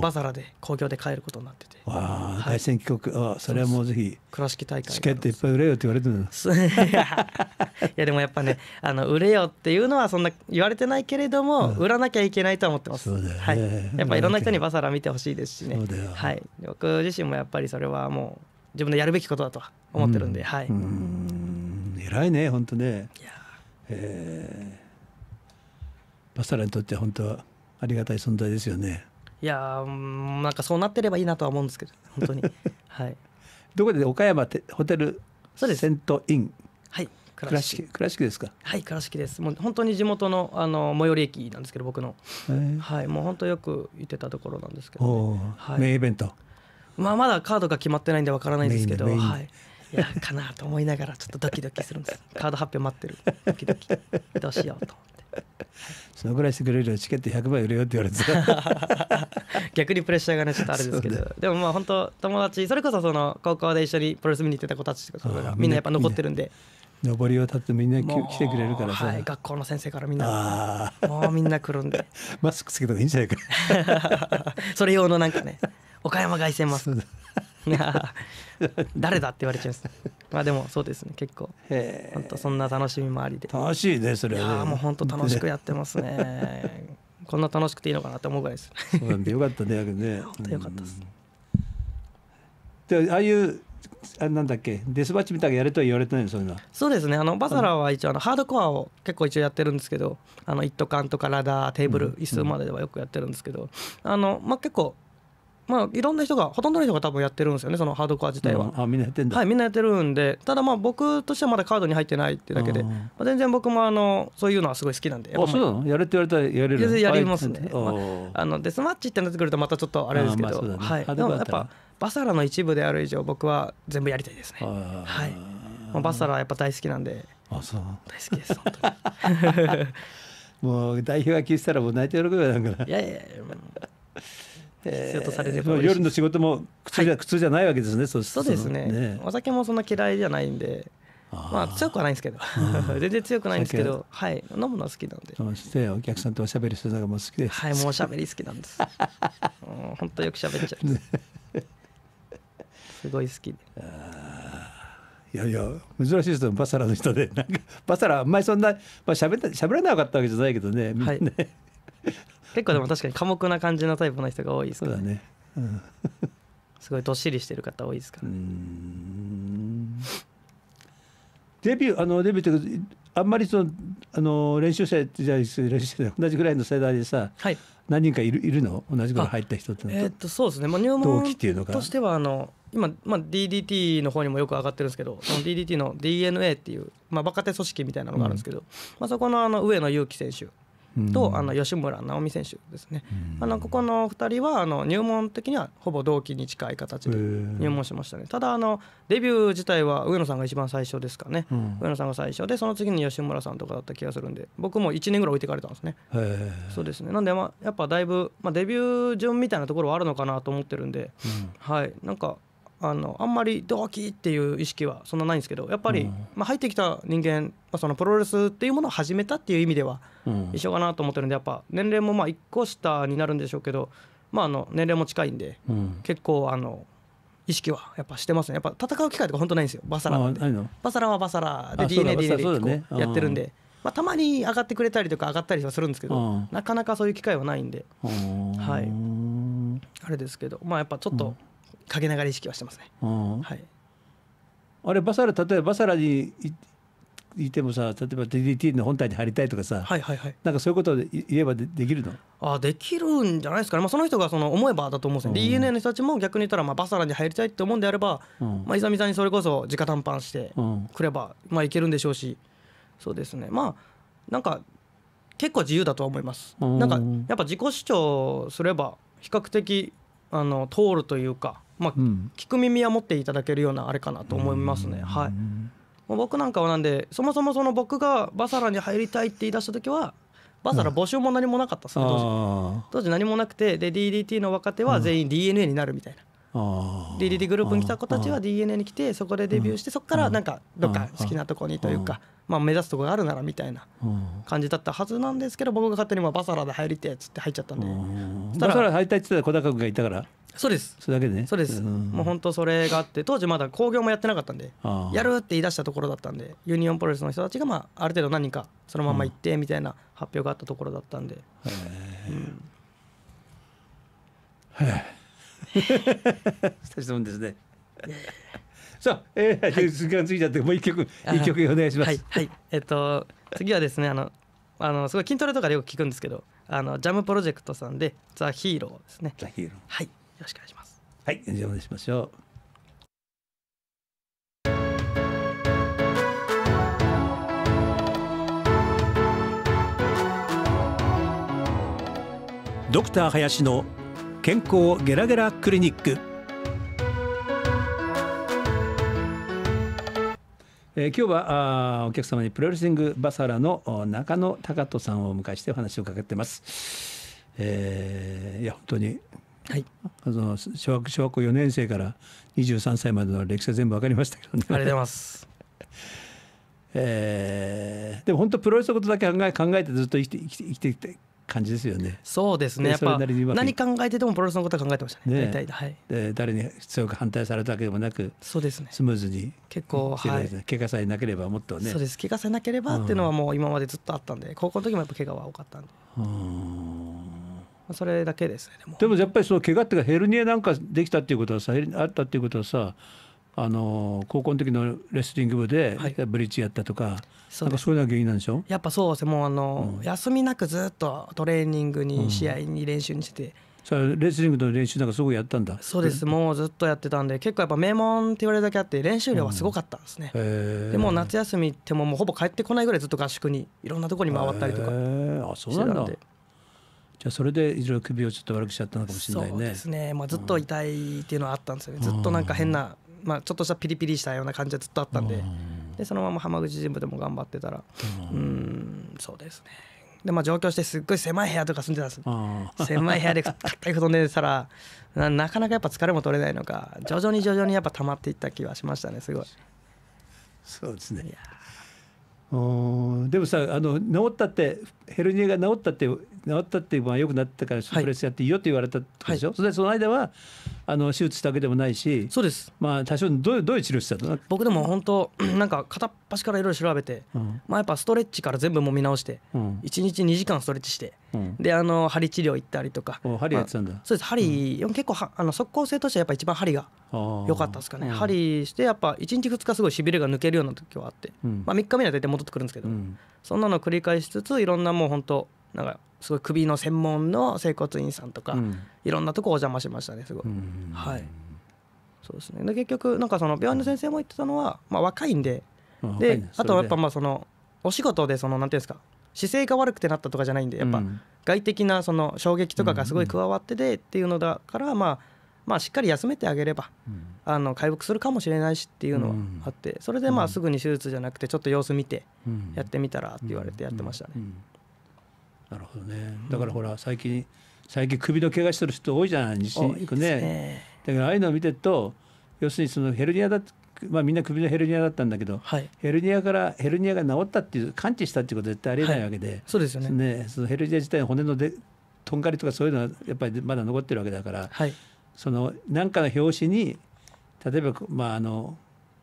バザラで興行で帰ることになっててああ、対戦凱旋帰国あそれはもうぜひ倉敷大会チケットいっぱい売れよって言われてる (laughs) いやでもやっぱね (laughs) あの売れよっていうのはそんな言われてないけれども、うん、売らなきゃいけないと思ってます、ね、はい、やっぱいろんな人にバザラ見てほしいですしねはい僕自身もやっぱりそれはもう自分のやるべきことだと思ってるんで、うん、はい偉いね本当ねいや、えー、バサラにとって本当はありがたい存在ですよねいやーなんかそうなってればいいなとは思うんですけど本当に (laughs) はいどこで岡山てホテルそうですセントインはい倉敷倉敷ですかはい倉敷ですもう本当に地元のあの最寄り駅なんですけど僕のはいもう本当よく行ってたところなんですけど、ね、はい、メインイベントまあまだカードが決まってないんでわからないんですけどはいいやかなと思いながらちょっとドキドキするんですカード発表待ってるドキドキどうしようと思ってそのぐらいしてくれるチケット100売れよって言われて (laughs) 逆にプレッシャーがねちょっとあれですけどでもまあ本当友達それこそその高校で一緒にプロレス見に行ってた子たちとかみんなやっぱ残ってるんで。上りを立ってみんな来てくれるからさ、はい、学校の先生からみんなもうみんな来るんでマスクつけた方がいいんじゃないか (laughs) それ用のなんかね岡山凱旋マスク (laughs) 誰だって言われちゃいますまあでもそうですね結構本当そんな楽しみもありで楽しいねそれは、ね、いやもう本当楽しくやってますね (laughs) こんな楽しくていいのかなって思うぐらいですよかったねけどね本当よかったです、でああいうあなんだっけデスバッチみたいなやれとは言われてないそういうのはそうですねあのバサラは一応あのハードコアを結構一応やってるんですけどあの一斗缶とかラダーテーブル、椅子まではよくやってるんですけど、あのまあ結構まあ、いろんな人がほとんどの人が多分やってるんですよねそのハードコア自体は、うん、あみんなやってんだはいみんなやってるんでただまあ僕としてはまだカードに入ってないってだけで、まあ、全然僕もあのそういうのはすごい好きなんであそうなのやれって言われたらやれるやりますね、まあ、あのデスマッチってなってくるとまたちょっとあれですけど、ね、はい、でもやっぱバサラの一部である以上僕は全部やりたいですねはいまあ、バサラやっぱ大好きなんであそう大好きです本当に (laughs) もう代表が聞いてたらもう泣いて喜ぶないからいやいやいや必要とされる、えー、夜の仕事も苦痛じゃ,、苦痛じゃないわけですね、はい、そうですね、ね、お酒もそんな嫌いじゃないんでまあ強くはないんですけど (laughs) 全然強くないんですけど、はい、飲むのは好きなんでそしてお客さんとおしゃべりするのがもう好きではいもうおしゃべり好きなんですも (laughs) う本当よくしゃべっちゃう、ね、すごい好きいやいや珍しいですよバサラの人でなんかバサラあんまりそんな、まあ、しゃべしゃべらなかったわけじゃないけどね、はい、結構でも確かに寡黙な感じのタイプの人が多いですからねね、うん、すごいどっしりしてる方多いですから、ね、デビューあのデビューってあんまりそのあの練習生じゃ練習生同じぐらいの世代でさ、はい、何人かいるいるの同じぐらい入った人ってのえー、っとそうですね、まあ、入門としてはあの今、まあ、DDT の方にもよく上がってるんですけどその DDT の DNA っていう、まあ、若手組織みたいなのがあるんですけど、うん、まあ、そこのあの上野勇輝選手と、あの吉村直美選手ですね、あのここの2人はあの入門的にはほぼ同期に近い形で入門しましたね、ただあのデビュー自体は上野さんが一番最初ですかね、上野さんが最初でその次に吉村さんとかだった気がするんで僕も1年ぐらい置いてかれたんですねそうですねなんで、まあ、やっぱだいぶ、まあ、デビュー順みたいなところはあるのかなと思ってるんで、はいなんかあのあんまり動機っていう意識はそんなないんですけどやっぱり、まあ、入ってきた人間、まあ、そのプロレスっていうものを始めたっていう意味では一緒かなと思ってるんでやっぱ年齢もまあ1個下になるんでしょうけど、まあ、あの年齢も近いんで、結構あの意識はやっぱしてますねやっぱ戦う機会とか本当ないんですよバサラなバサラはバサラで d n a でやってるんで。まあ、たまに上がってくれたりとか上がったりはするんですけど、なかなかそういう機会はないんで、はい、あれですけどまあやっぱちょっと、陰ながら意識はしてますね、うはい、あれバサラ例えばバサラにいてもさ例えば DDT の本体に入りたいとかさ、はいはいはい、なんかそういうことで言えばできるのあできるんじゃないですかね、まあ、その人がその思えばだと思うんですよ、うん、DNA の人たちも逆に言ったらまあバサラに入りたいって思うんであれば、うん、まあ、いざみさんにそれこそ直談判してくれば、まあ、いけるんでしょうしそうですねまあなんか結構自由だとは思います、うん、なんかやっぱ自己主張すれば比較的あの通るというかまあ、聞く耳は持っていただけるようなあれかなと思いますね。はい、もう僕なんかはなんでそもそもその僕がバサラに入りたいって言い出した時はバサラ募集も何もなかったですね当時当時何もなくてで DDT の若手は全員 DNA になるみたいな。リリリグループに来た子たちは DNA に来てそこでデビューしてそこからなんかどっか好きなとこにというかまあ目指すとこがあるならみたいな感じだったはずなんですけど僕が勝手にもバサラで入りてっつって入っちゃったんでバサラ入りたいっつって小高君がいたからそうですそれだけでねそうですもう本当それがあって当時まだ興行もやってなかったんでやるって言い出したところだったんでユニオンプロレスの人たちがまあある程度何かそのまま行ってみたいな発表があったところだったんでへえ、(laughs) 二つもですね。さあ、えー、はい、時間ついちゃってもう一曲一曲お願いします。はい、はい、えっ、と次はですねあのあのすごい筋トレとかでよく聞くんですけど、あのジャムプロジェクトさんでザヒーローですね。ザヒーロー。はい、よろしくお願いします。はい、じゃお願いしましょう。ドクター林の健康ゲラゲラクリニックえー、今日はあお客様にプロレスリングバサラの中野隆人さんをお迎えしてお話を伺ってます。えー、いや本当に、はい、あの小学小学校4年生から23歳までの歴史は全部わかりましたけどね。ありがとうございます。(laughs) えー、でも本当プロレスのことだけ考え考えてずっと生きて生きて生きて感じですよね。そうですね。やっぱ何考えててもプロレスのことは考えてましたね。ねはい。で誰に強く反対されたわけでもなく、そうですね。スムーズに結構はい。怪我さえなければもっとね。そうです。怪我さえなければっていうのはもう今までずっとあったんで、高校の時もやっぱ怪我は多かったんで。うん。それだけですね。でもでもやっぱりその怪我っていうかヘルニアなんかできたっていうことはさあったっていうことはさ。あの高校の時のレスリング部でブリッジやったとか、はい、なんかそういうのが原因なんでしょやっぱそうですもうあの、うん、休みなくずっとトレーニングに試合に練習にしてて、うん、それレスリングの練習なんかすごいやったんだそうですもうずっとやってたんで結構やっぱ名門って言われるだけあって練習量はすごかったんですね、うん、でも夏休みってももうほぼ帰ってこないぐらいずっと合宿にいろんなところに回ったりとかあそうなんだじゃそれでいろいろ首をちょっと悪くしちゃったのかもしれないね。そうですね。まあずっと痛いっていうのはあったんですよね。ずっとなんか変なまあ、ちょっとしたピリピリしたような感じはずっとあったんででそのまま浜口神ムでも頑張ってたらうんそうですねでまあ上京してすっごい狭い部屋とか住んでたんです狭い部屋でたい布団寝てたらなかなかやっぱ疲れも取れないのか徐々に徐々にやっぱ溜まっていった気はしましたねすごいそうですねおでもさあの治ったってヘルニアが治ったって治ったっていうのは良くなったからプレスやっていいよって言われたでしょ、はい、それでその間はあの手術したわけでもないしそうですまあ多少どうどういう治療したの僕でも本当なんか片っ端からいろいろ調べて、うん、まあやっぱストレッチから全部もみ直して、うん、1日2時間ストレッチして、うん、であの針治療行ったりとか針やってたんだ、まあ、そうです針、うん、結構はあの即効性としてはやっぱ一番針が良かったですかね、針してやっぱ1日2日すごいしびれが抜けるような時はあって、まあ3日目には大体戻ってくるんですけど、そんなの繰り返しつついろんなもう本当なんかすごい首の専門の整骨院さんとか、うん、いろんなとこお邪魔しましたねすごい、はいそうですねで結局なんかその病院の先生も言ってたのは、まあ、若いんでであとやっぱまあそのお仕事でそのなんていうんですか姿勢が悪くてなったとかじゃないんでやっぱ外的なその衝撃とかがすごい加わってでっていうのだからまあまあ、しっかり休めてあげれば、うん、あの回復するかもしれないしっていうのはあって、それでまあすぐに手術じゃなくてちょっと様子見てやってみたらって言われてやってましたね。なるほどねだからほら最近最近首の怪我してる人多いじゃない西行くね、ね、だからああいうのを見てると要するにそのヘルニアだまあ、みんな首のヘルニアだったんだけど、はい、ヘルニアからヘルニアが治ったっていう完治したっていうことは絶対ありえないわけで、はい、そうですよね、ね、そのヘルニア自体の骨のでとんがりとかそういうのはやっぱりまだ残ってるわけだから、はい、その何かの拍子に例えば、まあ、あの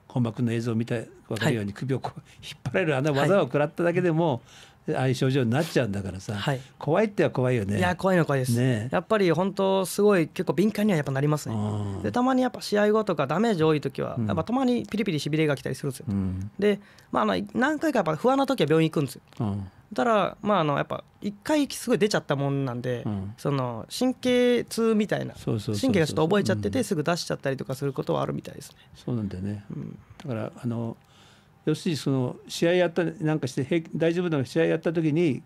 本間君の映像を見て分かるように、首をこう引っ張れるあの技を食らっただけでも、ああいう症状になっちゃうんだからさ、はい、怖いっては怖いよねいや怖いの怖いです、ね、やっぱり本当すごい結構敏感にはやっぱなりますね、でたまにやっぱ試合後とかダメージ多い時は、うん、やっぱたまにピリピリしびれが来たりするんですよ、うん、で、まあ、あの何回かやっぱ不安な時は病院行くんですよ、うんただまああのやっぱ一回すごい出ちゃったもんなんで、うん、その神経痛みたいな神経がちょっと覚えちゃってて、すぐ出しちゃったりとかすることはあるみたいですね。そうなんだよね、うん、だからあの要するにその試合やったなんかして大丈夫なの試合やった時に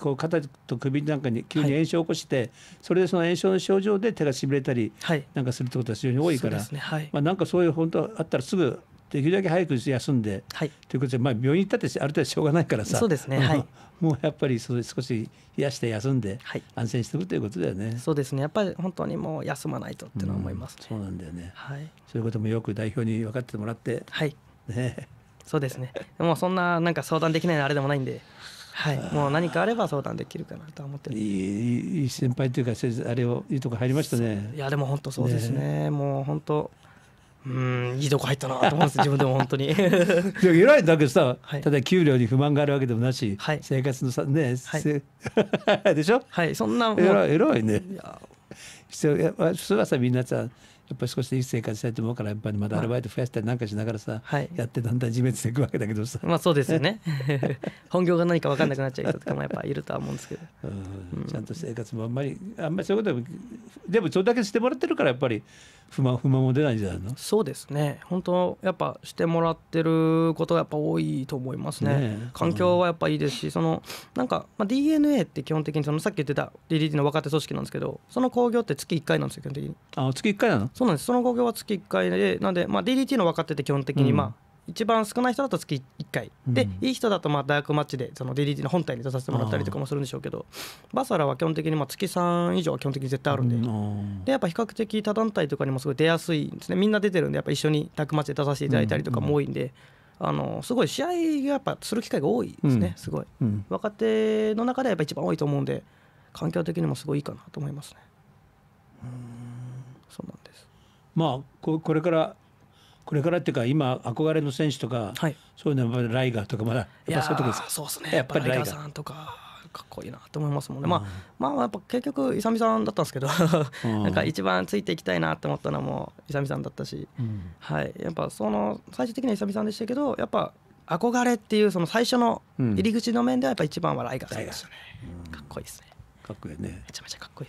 こう肩と首なんかに急に炎症を起こして、はい、それでその炎症の症状で手がしびれたりなんかするってことは非常に多いから、はいねはい、まあ、なんかそういう本当あったらすぐできるだけ早く休んで、はい、ということで、まあ、病院行ったってある程度しょうがないからさそうですね、はい、(laughs) もうやっぱりそ少し冷やして休んで、はい、安静しておくということだよねそうですねやっぱり本当にもう休まないとってのは思います、ねうん、そうなんだよね、はい、そういうこともよく代表に分かってもらってはいねそうですねもうそんななんか相談できないのあれでもないんではい、もう何かあれば相談できるかなと思っていい先輩というかあれをいいとこ入りましたねいやでも本当そうですね、ね、もう本当うんいいとこ入ったなと思うんです (laughs) 自分でも本当に偉いんだけどさ、はい、ただ給料に不満があるわけでもなし、はい、生活のさね、はい、(laughs) でしょはいそんな偉い偉いねいやそれはさみんなさやっぱり少しでいい生活したいと思うからやっぱりまだアルバイト増やしたりなんかしながらさ、はい、やってだんだん自滅していくわけだけどさまあそうですよね (laughs) 本業が何か分かんなくなっちゃう人とかもやっぱいるとは思うんですけど、うん、ちゃんと生活もあんまりあんまりそういうことでもでもそれだけしてもらってるからやっぱり不満不満も出ないんじゃないのそうですね本当やっぱしてもらってることがやっぱ多いと思いますね、ね、環境はやっぱいいですし、そのなんか、まあ、DNA って基本的にそのさっき言ってた DDT の若手組織なんですけどその興行って月1回なんですよ基本的にあ月1回なのそうなんですその後は月1回でなんで、まあ、DDT の若手って基本的に、まあ、うん一番少ない人だと月1回、うん、でいい人だとまあ大学マッチでその DDT の本体に出させてもらったりとかもするんでしょうけどバサラは基本的にまあ月3以上は基本的に絶対あるんでうん、でやっぱ比較的他団体とかにもすごい出やすいんですねみんな出てるんでやっぱ一緒にタッマッチで出させていただいたりとかも多いんで。うん、あのすごい試合がやっぱする機会が多いですね、すごい、若手の中ではやっぱ一番多いと思うんで環境的にもすごいいいかなと思いますね。そうなんでまあここれからこれからっていうか今憧れの選手とか、はい、そういうのはライガーとかまだやっぱそういうとこですかそうですねやっぱりライガーさんとかかっこいいなと思いますもんね、うん、まあまあやっぱ結局勇さんだったんですけど (laughs) なんか一番ついていきたいなと思ったのもう勇さんだったし、うん、はいやっぱその最終的には勇さんでしたけどやっぱ憧れっていうその最初の入り口の面ではやっぱ一番はライガーさんでしたね、うん、かっこいいですねかっこいいねめちゃめちゃかっこい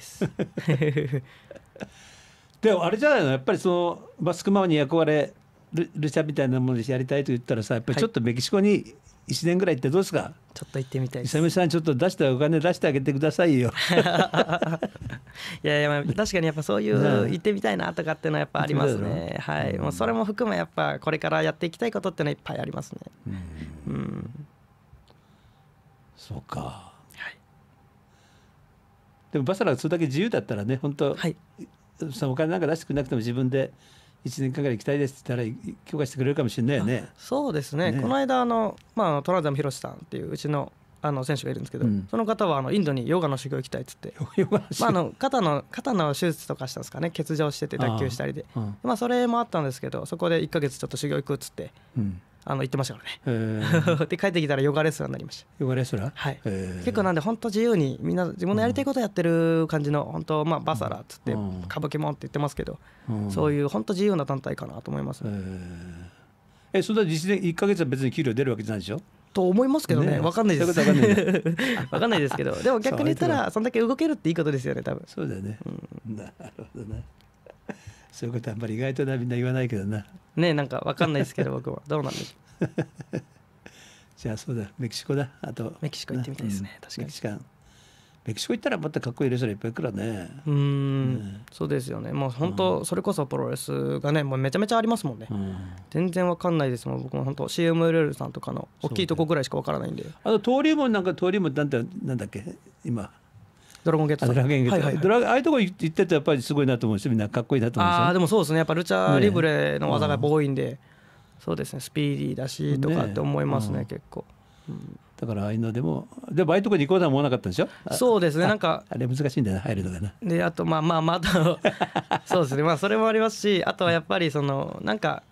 いですであれじゃないのやっぱりそのバスクママに憧れルルチャみたいなものでやりたいと言ったらさやっぱりちょっとメキシコに1年ぐらい行ってどうですか、はい、ちょっと行ってみたいです勇さんちょっと出したお金出してあげてくださいよ (laughs) いやいや確かにやっぱそういう行ってみたいなとかっていうのはやっぱありますね、はい、もうそれも含めやっぱこれからやっていきたいことっていうのはいっぱいありますねうん、うん、そうかでもバサラがそれだけ自由だったらね本当、はい、そのお金なんか出してくれなくても自分で1年ぐらい行きたいですって言ったら許可してくれるかもしれないよね。そうですね、ね、この間あの、まあ、トランザムヒロシさんっていううちのあの選手がいるんですけど、うん、その方はあのインドにヨガの修行行きたいっつって (laughs) まあ、あの肩の肩の手術とかしたんですかね欠場してて脱臼したりでまあ、それもあったんですけどそこで1か月ちょっと修行行くっつって、うん、あの行ってましたからね。(laughs) で帰ってきたらヨガレスンになりました。ヨガレスラはい。結構なんで本当自由にみんな自分のやりたいことやってる感じの本当まあバサラっつって歌舞伎もんって言ってますけど、そういう本当自由な団体かなと思います。えそれは実で1か月は別に給料出るわけじゃないでしょと思いますけどね、わ分かんないです。分かんない、(laughs) かんないですけど、でも逆に言ったら、そんだけ動けるっていいことですよね、多分。そうだよね。うん、なるほどね。そういうことあんまり意外となみんな言わないけどなねなんかわかんないですけど僕はどうなんでしょう (laughs) じゃあそうだメキシコだあとメキシコ行ってみたいですね、うん、確かにメキシメキシコ行ったらまたかっこいいレスラーいっぱい来るねうん、そうですよねもう本当それこそプロレスがねもうめちゃめちゃありますもんね、うん、全然わかんないですもん僕も本当 CMLL さんとかの大きいとこぐらいしかわからないんであの登竜門なんか登竜門なんてなんだっけ今ドラゴンゲットドラゴンゲット、はいはい、ドラああいうとこ行っててやっぱりすごいなと思うしみんなかっこいいなと思うし、ああでもそうですねやっぱルチャーリブレの技が多いんで、ね、そうですねスピーディーだしとかって思いますね、ね、結構、うん、だからああいうのでもでもああいうとこに行こうとは思わなかったんでしょそうですねなんかあれ難しいんだよ入るのがなであとまあまあまた (laughs) そうですねまあそれもありますしあとはやっぱりそのなんか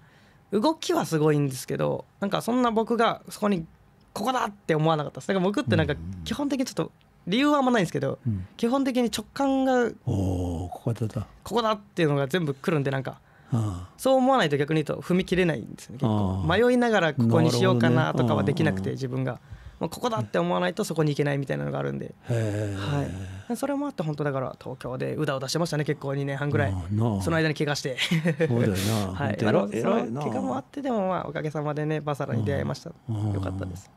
動きはすごいんですけどなんかそんな僕がそこにここだって思わなかったですだから僕ってなんか基本的にちょっと理由はあんまないんですけど、うん、基本的に直感がここだここだっていうのが全部くるんでなんかそう思わないと逆に言うと踏み切れないんですよね結構迷いながらここにしようかなとかはできなくて自分が。まあ、ここだって思わないとそこに行けないみたいなのがあるんで、はい、それもあって本当だから東京でうだうだしてましたね結構2年半ぐらいその間に怪我して (laughs) はい、怪我もあってでもまあおかげさまでねバサラに出会いましたよかったです。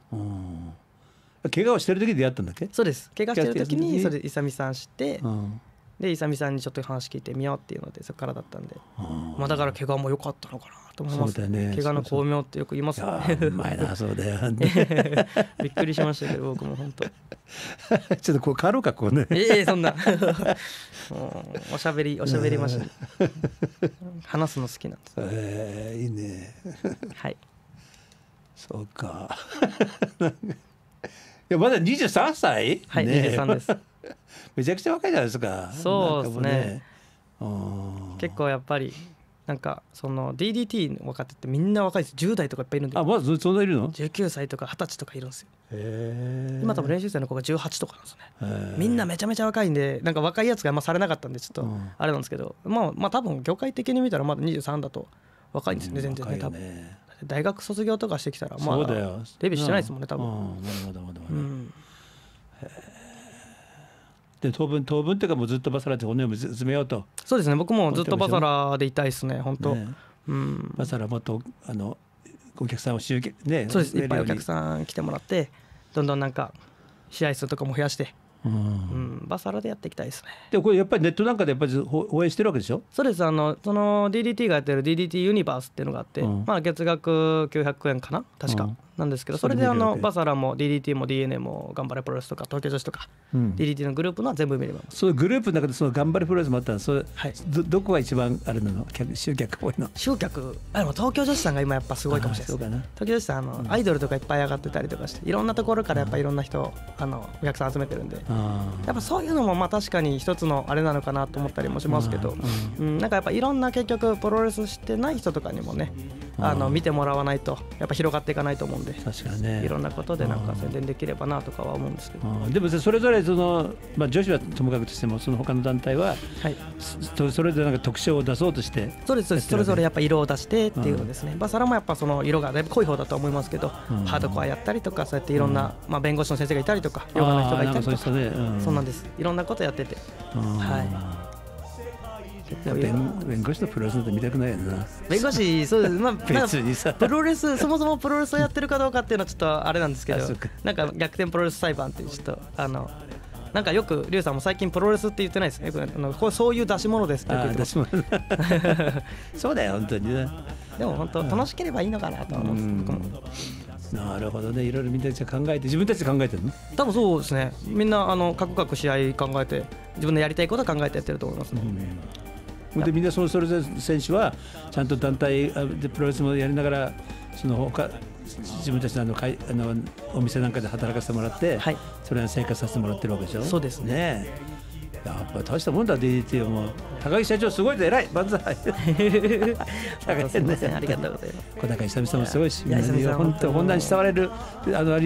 怪我をしてる時出会ったんだっけそうです怪我してる時にそれでイさん知って、うん、で勇さんにちょっと話聞いてみようっていうのでそこからだったんで、うん、まあだから怪我も良かったのかなと思いますねね怪我の巧妙ってよく言いますねうまいなそうだよ、ね、(laughs) びっくりしましたけど僕も本当 (laughs) ちょっとこう変ろうかこうねええー、そんな (laughs) おしゃべりおしゃべりました、話すの好きなんです、ね、えー、いいねはいそうかやまだ23歳はい、ね、23です (laughs) めちゃくちゃ若いじゃないですかそうですねね結構やっぱりなんかその DDT の若手ってみんな若いです10代とかいっぱいいるんであまずそんないるの ?19 歳とか20歳とかいるんですよ今多分練習生の子が18とかなんですねみんなめちゃめちゃ若いんでなんか若いやつがあんまされなかったんでちょっとあれなんですけど、うん、まあまあ多分業界的に見たらまだ23だと若いんですね、全然ね多分。大学卒業とかしてきたらまあデビューしてないですもんね多分、うん、うん、で当分当分っていうかもうずっとバサラでこの骨を詰めようとそうですね僕もずっとバサラでいたいですね本当、ねうん、バサラもっとあのお客さんを集客ねそうですいっぱいお客さん来てもらってどんどんなんか試合数とかも増やしてうん、バサラでやっていきたいですねでこれやっぱりネットなんかでやっぱり応援してるわけでしょそうですあのその DDT がやってる DDT ユニバースっていうのがあって、うん、まあ月額900円かな確か、なんですけどそれであのバサラも DDT も DNA も頑張れプロレスとか東京女子とか、DDT のグループのは全部見れます。そのグループの中でその頑張れプロレスもあったんですそはい、どどこが一番あれなの集客多いの集客あでも東京女子さんが今やっぱすごいかもしれないです、東京女子さんあの、アイドルとかいっぱい上がってたりとかしていろんなところからやっぱいろんな人あのお客さん集めてるんでやっぱそういうのもまあ確かに一つのあれなのかなと思ったりもしますけど、うん、なんかやっぱいろんな結局プロレスしてない人とかにもねあの見てもらわないとやっぱ広がっていかないと思うんで確かに、ね、いろんなことでなんか宣伝できればなとかは思うんですけどでもそれぞれその、まあ、女子はともかくとしてもその他の団体は、はい、そそれぞれなんか特徴を出そうとしてそうですそれぞれやっぱ色を出してっていうのですね、うん、まあ、それもやっぱその色がだいぶ濃い方だと思いますけど、うハードコアやったりとかそうやっていろんな、うん、まあ、弁護士の先生がいたりとかヨガの人がいたりとか、ね、そうなんですいろんなことやってて。はい弁護士とプロレスなんて見たくないよな弁護士そうです、まあ、(laughs) 別にさプロレスそもそもプロレスをやってるかどうかっていうのはちょっとあれなんですけどなんか逆転プロレス裁判っていうちょっとあのなんかよくリュウさんも最近プロレスって言ってないですねよあのこれそういう出し物ですって言ってそうだよ本当にねでも本当楽しければいいのかなと思うす僕も。なるほどねいろいろみんなで考えて自分たちで考えてるの多分そうですねみんなあのカクカク試合考えて自分のやりたいこと考えてやってると思いますね、うんでみんなそのそれぞれ選手はちゃんと団体でプロレスもやりながらその他自分たちのあのかいあのお店なんかで働かせてもらって、はい、それは生活させてもらってるわけでしょそうですね、ね、やっぱ大したもんだ DDT もう高木社長すごいで偉い万歳 (laughs) 高木さんありがとうございます小高久美さんもすごいし本当本題に慕われるあのあ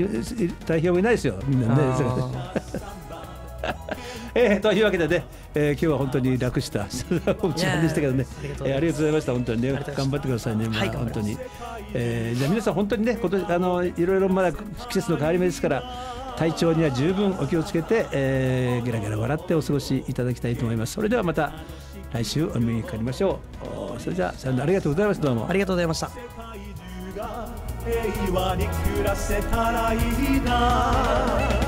代表もいないですよみんなね (laughs) えー、というわけでね、えー、今日は本当に楽した (laughs) お時間でしたけどね、えー、ありがとうございました本当にね頑張ってくださいね、まあ、はい、本当に、えー、じゃ皆さん本当にね今年あのいろいろまだ季節の変わり目ですから体調には十分お気をつけて、えー、ゲらゲラ笑ってお過ごしいただきたいと思いますそれではまた来週お目にかかりましょうそれじゃあさよならありがとうございましたどうもありがとうございました平和に暮らせたらいいな